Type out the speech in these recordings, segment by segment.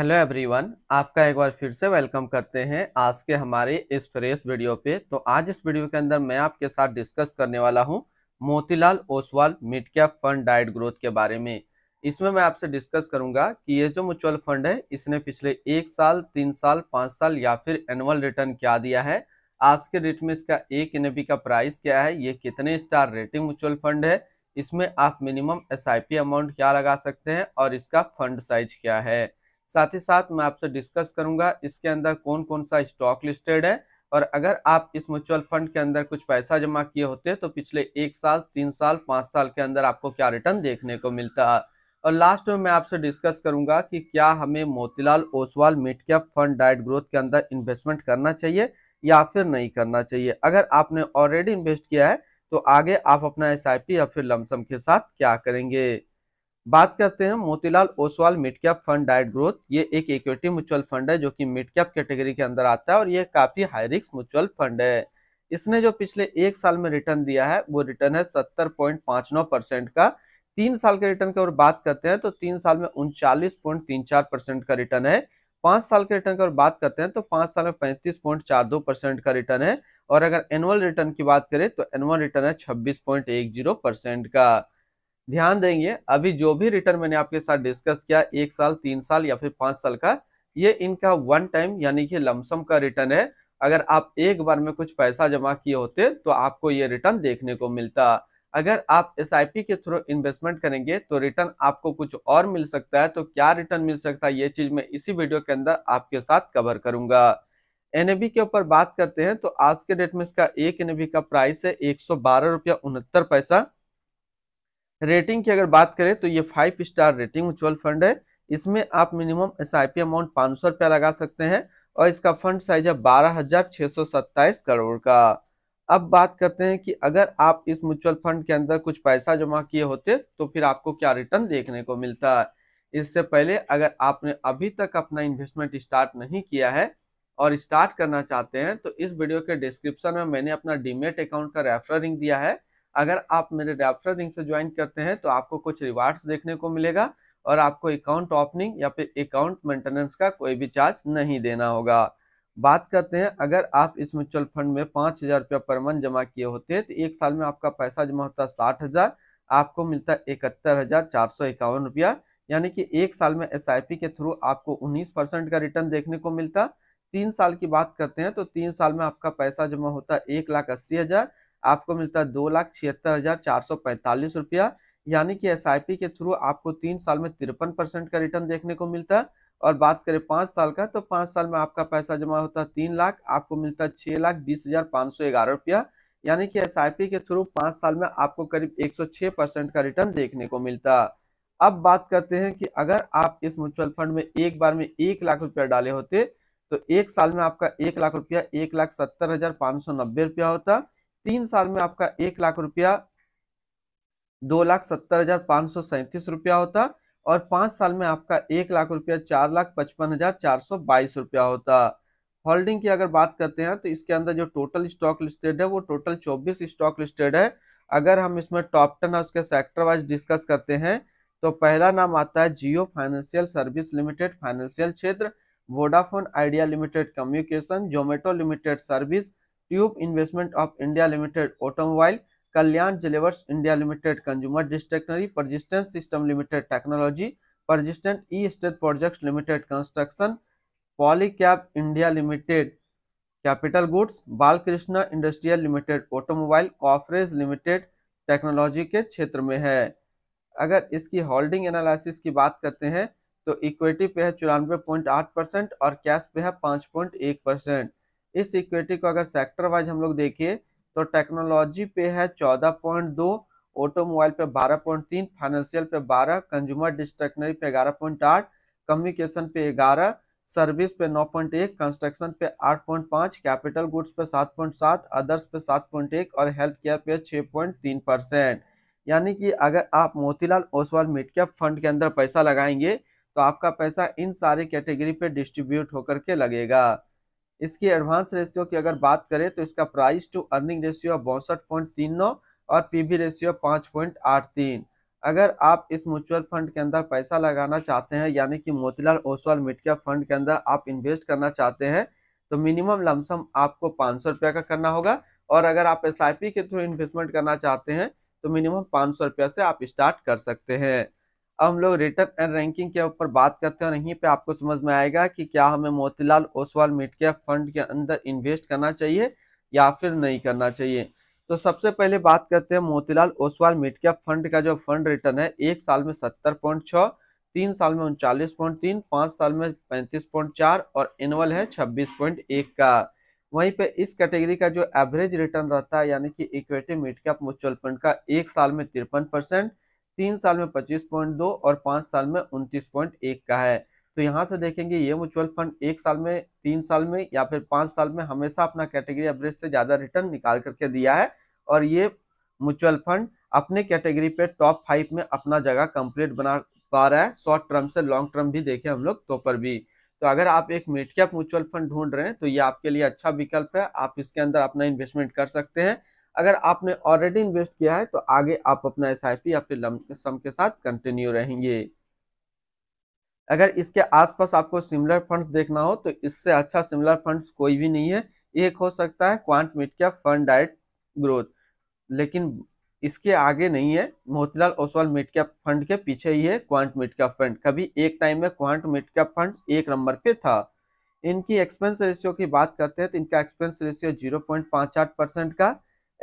hello everyone आपका एक बार फिर से वेलकम करते हैं आज के हमारे इस फ्रेश वीडियो पे तो आज इस वीडियो के अंदर मैं आपके साथ डिस्कस करने वाला हूं Motilal Oswal mid cap fund डाइट ग्रोथ के बारे में इसमें मैं आपसे डिस्कस करूंगा कि ये जो म्यूचुअल फंड है इसने पिछले एक साल तीन साल पाँच साल या फिर एनुअल रिटर्न क्या दिया है आज के डेट में इसका एक एन का प्राइस क्या है ये कितने स्टार रेटिंग म्यूचुअल फंड है इसमें आप मिनिमम एस अमाउंट क्या लगा सकते हैं और इसका फंड साइज क्या है साथ ही साथ मैं आपसे डिस्कस करूंगा इसके अंदर कौन कौन सा स्टॉक लिस्टेड है और अगर आप इस म्यूचुअल फंड के अंदर कुछ पैसा जमा किए होते तो पिछले एक साल तीन साल पाँच साल के अंदर आपको क्या रिटर्न देखने को मिलता और लास्ट में मैं आपसे डिस्कस करूंगा कि क्या हमें Motilal Oswal mid cap fund डाइट ग्रोथ के अंदर इन्वेस्टमेंट करना चाहिए या फिर नहीं करना चाहिए अगर आपने ऑलरेडी इन्वेस्ट किया है तो आगे आप अपना एस या फिर लमसम के साथ क्या करेंगे बात करते हैं Motilal Oswal mid cap fund डाइट ग्रोथ ये एक इक्विटी म्यूचुअल फंड है जो कि मिड कैप कैटेगरी के अंदर आता है और ये काफी हाई रिस्क म्यूचुअल फंड है इसने जो पिछले एक साल में रिटर्न दिया है वो रिटर्न है सत्तर पॉइंट पांच नौ परसेंट का तीन साल के रिटर्न की और बात करते हैं तो तीन साल में उनचालीस का रिटर्न है पांच साल के रिटर्न की और बात करते हैं तो पांच साल में पैंतीस का रिटर्न है और अगर एनुअल रिटर्न की बात करें तो एनुअल रिटर्न है छब्बीस का ध्यान देंगे अभी जो भी रिटर्न मैंने आपके साथ डिस्कस किया एक साल तीन साल या फिर पांच साल का ये इनका वन टाइम यानी कि लमसम का रिटर्न है अगर आप एक बार में कुछ पैसा जमा किए होते तो आपको ये रिटर्न देखने को मिलता अगर आप एस के थ्रू इन्वेस्टमेंट करेंगे तो रिटर्न आपको कुछ और मिल सकता है तो क्या रिटर्न मिल सकता है ये चीज मैं इसी वीडियो के अंदर आपके साथ कवर करूंगा एन के ऊपर बात करते हैं तो आज के डेट में इसका एक एन का प्राइस है एक सौ पैसा रेटिंग की अगर बात करें तो ये five star rating mutual fund है इसमें आप मिनिमम एस अमाउंट पाँच सौ रुपया लगा सकते हैं और इसका फंड साइज है बारह हजार छः सौ सत्ताईस करोड़ का अब बात करते हैं कि अगर आप इस म्यूचुअल फंड के अंदर कुछ पैसा जमा किए होते तो फिर आपको क्या रिटर्न देखने को मिलता है इससे पहले अगर आपने अभी तक अपना इन्वेस्टमेंट स्टार्ट नहीं किया है और स्टार्ट करना चाहते हैं तो इस वीडियो के डिस्क्रिप्शन में मैंने अपना डीमेट अकाउंट का रेफर दिया है अगर आप मेरे रेफरल लिंक से ज्वाइन करते हैं तो आपको कुछ रिवार्ड्स देखने को मिलेगा और आपको अकाउंट ओपनिंग या फिर अकाउंट मेंटेनेंस का कोई भी चार्ज नहीं देना होगा बात करते हैं अगर आप इस म्यूचुअल फंड में पाँच हज़ार रुपया पर मंथ जमा किए होते हैं तो एक साल में आपका पैसा जमा होता है साठ हज़ार आपको मिलता है इकहत्तर हज़ार चार सौ इक्यावन रुपया यानी कि एक साल में एस के थ्रू आपको उन्नीस परसेंट का रिटर्न देखने को मिलता तीन साल की बात करते हैं तो तीन साल में आपका पैसा जमा होता है एक लाख अस्सी हज़ार आपको मिलता है दो लाख छिहत्तर हजार चार सौ पैंतालीस रुपया यानी कि एस के थ्रू आपको तीन साल में तिरपन परसेंट का रिटर्न देखने को मिलता है और बात करें पाँच साल का तो पाँच साल में आपका पैसा जमा होता है तीन लाख आपको मिलता है छह लाख बीस हज़ार पाँच सौ ग्यारह रुपया यानी कि एस के थ्रू पाँच साल में आपको करीब एक सौ छह परसेंट का रिटर्न देखने को मिलता अब बात करते हैं कि अगर आप इस म्यूचुअल फंड में एक बार में एक लाख रुपया डाले होते तो एक साल में आपका एक लाख रुपया एक लाख सत्तर हज़ार पाँच सौ नब्बे रुपया होता तीन साल में आपका एक लाख रुपया दो लाख सत्तर हजार पाँच सौ सैंतीस रुपया होता और पांच साल में आपका एक लाख रुपया चार लाख पचपन हजार चार सौ बाईस रुपया होता होल्डिंग की अगर बात करते हैं तो इसके अंदर जो टोटल स्टॉक लिस्टेड है वो टोटल चौबीस स्टॉक लिस्टेड है अगर हम इसमें टॉप टेन और उसके सेक्टर वाइज डिस्कस करते हैं तो पहला नाम आता है Jio financial service limited financial क्षेत्र Vodafone Idea limited communication Zomato limited service tube investment of India limited automobile Kalyan jewellers India limited consumer discretionary persistence system limited technology persistent estate project limited construction Polycab India limited capital goods Balkrishna industrial limited automobile Coforge limited technology के क्षेत्र में है अगर इसकी holding analysis की बात करते हैं तो इक्विटी पे है चौरानवे पॉइंट आठ परसेंट और कैश पे है पाँच पॉइंट एक परसेंट इस इक्विटी को अगर सेक्टर वाइज हम लोग देखिए तो टेक्नोलॉजी पे है चौदह पॉइंट दो ऑटोमोबाइल पे बारह पॉइंट तीन फाइनेंशियल पे बारह कंज्यूमर डिस्ट्रक्शनरी पे ग्यारह पॉइंट आठ कम्युनिकेशन पे ग्यारह सर्विस पे नौ पॉइंट एक कंस्ट्रक्शन पे आठ पॉइंट पाँच कैपिटल गुड्स पे सात पॉइंट सात अदर्स पे सात पॉइंट एक और हेल्थ केयर पे छः पॉइंट तीन परसेंट यानी कि अगर आप Motilal Oswal mid cap fund के अंदर पैसा लगाएंगे तो आपका पैसा इन सारी कैटेगरी पे डिस्ट्रीब्यूट होकर के लगेगा इसकी एडवांस रेशियो की अगर बात करें तो इसका प्राइस टू अर्निंग रेशियो बौसठ पॉइंट तीन नौ और पीवी रेशियो पाँच पॉइंट आठ तीन अगर आप इस म्यूचुअल फंड के अंदर पैसा लगाना चाहते हैं यानी कि मोतीलाल ओसवाल मिटका फंड के अंदर आप इन्वेस्ट करना चाहते हैं तो मिनिमम लमसम आपको पाँच सौ रुपया का करना होगा और अगर आप एस के थ्रू इन्वेस्टमेंट करना चाहते हैं तो मिनिमम पाँच सौ रुपया से आप स्टार्ट कर सकते हैं अब हम लोग रिटर्न एंड रैंकिंग के ऊपर बात करते हैं और यहीं पे आपको समझ में आएगा कि क्या हमें Motilal Oswal mid cap fund के अंदर इन्वेस्ट करना चाहिए या फिर नहीं करना चाहिए तो सबसे पहले बात करते हैं Motilal Oswal mid cap fund का जो फंड रिटर्न है एक साल में सत्तर पॉइंट छः तीन साल में उनचालीस पॉइंट तीन पाँच साल में पैंतीस पॉइंट चार और एनुअल है छब्बीस पॉइंट एक का वहीं पे इस कैटेगरी का जो एवरेज रिटर्न रहता है यानी कि equity mid cap mutual fund का एक साल में तिरपन परसेंट तीन साल में पच्चीस पॉइंट दो और पांच साल में उनतीस पॉइंट एक का है तो यहाँ से देखेंगे ये म्यूचुअल फंड एक साल में तीन साल में या फिर पांच साल में हमेशा अपना कैटेगरी एवरेज से ज़्यादा रिटर्न निकाल करके दिया है और ये म्यूचुअल फंड अपने कैटेगरी पे टॉप फाइव में अपना जगह कंप्लीट बना पा रहा है शॉर्ट टर्म से लॉन्ग टर्म भी देखे हम लोग तो पर भी तो अगर आप एक मिड कैप म्यूचुअल फंड ढूंढ रहे हैं तो ये आपके लिए अच्छा विकल्प है आप इसके अंदर अपना इन्वेस्टमेंट कर सकते हैं अगर आपने ऑलरेडी इन्वेस्ट किया है तो आगे आप अपना एस आई पी सम के साथ कंटिन्यू रहेंगे अगर इसके आसपास आपको सिमिलर फंड्स देखना हो तो इससे अच्छा सिमिलर फंड्स कोई भी नहीं है एक हो सकता है क्वांट मिट फंड डाइट ग्रोथ लेकिन इसके आगे नहीं है मोतीलाल ओसवाल मिड फंड के पीछे ही है क्वांट मिड फंड कभी एक टाइम में क्वांट मिड फंड एक नंबर पे था इनकी एक्सपेंस रेशियो की बात करते हैं तो इनका एक्सपेंस रेशियो जीरो पॉइंट पांच आठ परसेंट का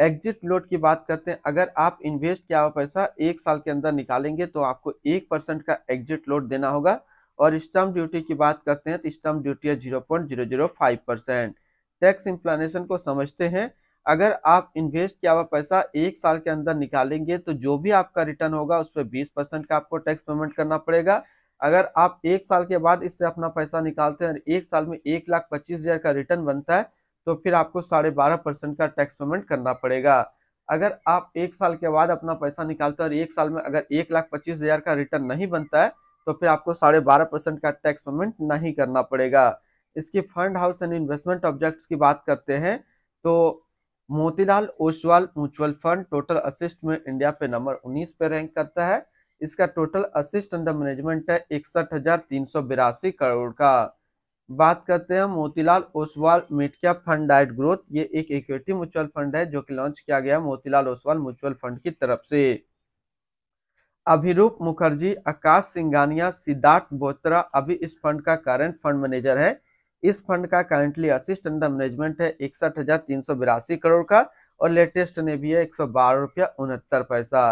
एग्जिट लोड की बात करते हैं अगर आप इन्वेस्ट किया हुआ पैसा एक साल के अंदर निकालेंगे तो आपको एक परसेंट का एग्जिट लोड देना होगा और स्टम्प ड्यूटी की बात करते हैं तो स्टम्प ड्यूटी है zero point zero zero five percent tax explanation को समझते हैं अगर आप इन्वेस्ट किया हुआ पैसा एक साल के अंदर निकालेंगे तो जो भी आपका रिटर्न होगा उस पर बीस परसेंट का आपको टैक्स पेमेंट करना पड़ेगा अगर आप एक साल के बाद इससे अपना पैसा निकालते हैं और एक साल में एक लाख पच्चीस हज़ार का रिटर्न बनता है तो फिर आपको साढ़े बारह परसेंट का टैक्स पेमेंट करना पड़ेगा अगर आप एक साल के बाद अपना पैसा निकालते हैं और एक साल में अगर एक लाख पच्चीस हज़ार का रिटर्न नहीं बनता है तो फिर आपको साढ़े बारह परसेंट का टैक्स पेमेंट नहीं करना पड़ेगा इसकी fund house and investment objectives की बात करते हैं तो Motilal Oswal mutual fund total asset में इंडिया पे नंबर उन्नीस पे रैंक करता है इसका टोटल असिस्ट अंडर मैनेजमेंट है इकसठ करोड़ का बात करते हैं मोतीलाल ओसवाल मिड फंड डाइट ग्रोथ ये एक इक्विटी म्यूचुअल फंड है जो कि लॉन्च किया गया मोतीलाल ओसवाल म्यूचुअल फंड की तरफ से अभिरूप मुखर्जी आकाश सिंगानिया सिद्धार्थ बोत्रा अभी इस फंड का करंट फंड मैनेजर है इस फंड का करंटली असिस्ट अंडर मैनेजमेंट है इकसठ हजार तीन सौ बिरासी करोड़ का और लेटेस्ट ने भी है एक सौ बारह रुपया उनहत्तर पैसा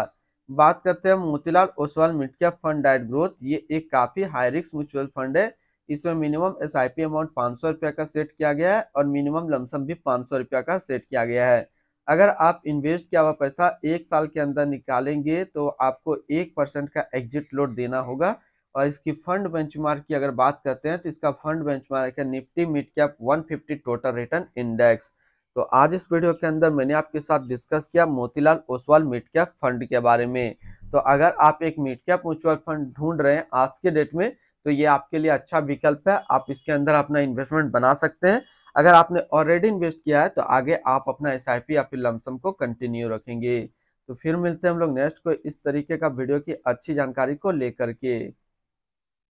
बात करते हैं मोतीलाल ओसवाल मिड फंड डाइट ग्रोथ ये एक काफी हाई रिस्क म्यूचुअल फंड है इसमें minimum S I P amount पाँच सौ रुपया का सेट किया गया है और मिनिमम लमसम भी पाँच सौ रुपया का सेट किया गया है अगर आप इन्वेस्ट किया हुआ पैसा एक साल के अंदर निकालेंगे तो आपको एक परसेंट का एग्जिट लोड देना होगा और इसकी फंड बेंचमार्क की अगर बात करते हैं तो इसका फंड बेंचमार्क है Nifty mid cap 150 total return index तो आज इस वीडियो के अंदर मैंने आपके साथ डिस्कस किया Motilal Oswal mid cap fund के बारे में तो अगर आप एक मिड कैप म्यूचुअल फंड ढूंढ रहे हैं आज के डेट में तो ये आपके लिए अच्छा विकल्प है आप इसके अंदर अपना इन्वेस्टमेंट बना सकते हैं अगर आपने ऑलरेडी इन्वेस्ट किया है तो आगे आप अपना एस आई पी या फिर लमसम को कंटिन्यू रखेंगे तो फिर मिलते हैं हम लोग नेक्स्ट को इस तरीके का वीडियो की अच्छी जानकारी को लेकर के